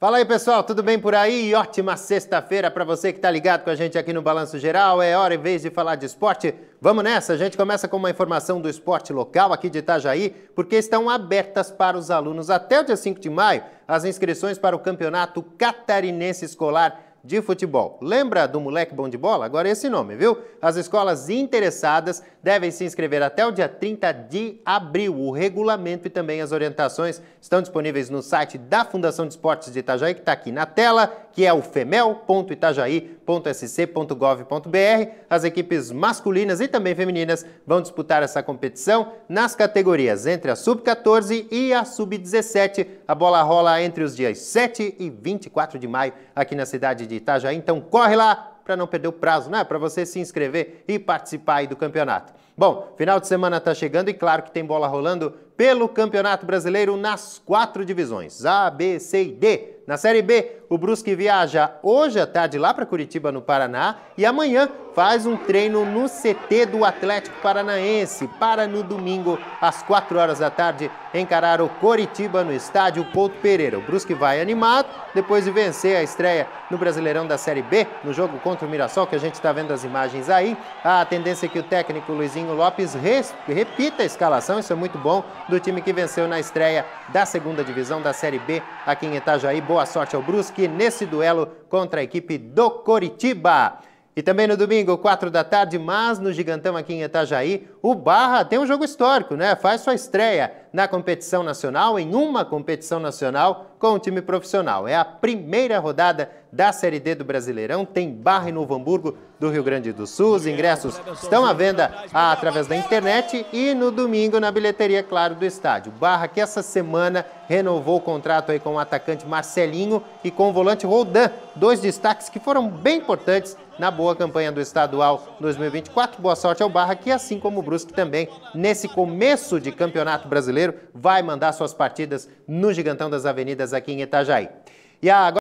Fala aí pessoal, tudo bem por aí? Ótima sexta-feira para você que está ligado com a gente aqui no Balanço Geral. É hora em vez de falar de esporte. Vamos nessa, a gente começa com uma informação do esporte local aqui de Itajaí, porque estão abertas para os alunos até o dia 5 de maio as inscrições para o Campeonato Catarinense Escolar de futebol. Lembra do moleque bom de bola? Agora é esse nome, viu? As escolas interessadas devem se inscrever até o dia 30 de abril. O regulamento e também as orientações estão disponíveis no site da Fundação de Esportes de Itajaí, que está aqui na tela, que é o femel.itajaí.com www.sc.gov.br. As equipes masculinas e também femininas vão disputar essa competição nas categorias entre a sub-14 e a sub-17. A bola rola entre os dias 7 e 24 de maio aqui na cidade de Itajaí. Então corre lá para não perder o prazo, né? Para você se inscrever e participar aí do campeonato. Bom, final de semana está chegando e claro que tem bola rolando pelo Campeonato Brasileiro nas quatro divisões: A, B, C e D. Na Série B, o Brusque viaja hoje à tarde lá para Curitiba, no Paraná, e amanhã faz um treino no CT do Atlético Paranaense para no domingo, às 4 horas da tarde, encarar o Coritiba no estádio Couto Pereira. O Brusque vai animado depois de vencer a estreia no Brasileirão da Série B, no jogo contra o Mirassol, que a gente está vendo as imagens aí. A tendência é que o técnico Luizinho Lopes repita a escalação, isso é muito bom, do time que venceu na estreia da segunda divisão da Série B aqui em Itajaí. Boa sorte ao Brusque nesse duelo contra a equipe do Coritiba. E também no domingo, 4 da tarde, mas no Gigantão aqui em Itajaí, o Barra tem um jogo histórico, né? Faz sua estreia na competição nacional, em uma competição nacional com o time profissional. É a primeira rodada da Série D do Brasileirão, tem Barra e Novo Hamburgo do Rio Grande do Sul. Os ingressos estão à venda ah, através da internet e no domingo na bilheteria, claro, do estádio. Barra que essa semana renovou o contrato aí com o atacante Marcelinho e com o volante Rodan. dois destaques que foram bem importantes na boa campanha do estadual 2024. Boa sorte ao Barra que assim como o Brusque também nesse começo de Campeonato Brasileiro Brasileiro vai mandar suas partidas no Gigantão das Avenidas aqui em Itajaí. E agora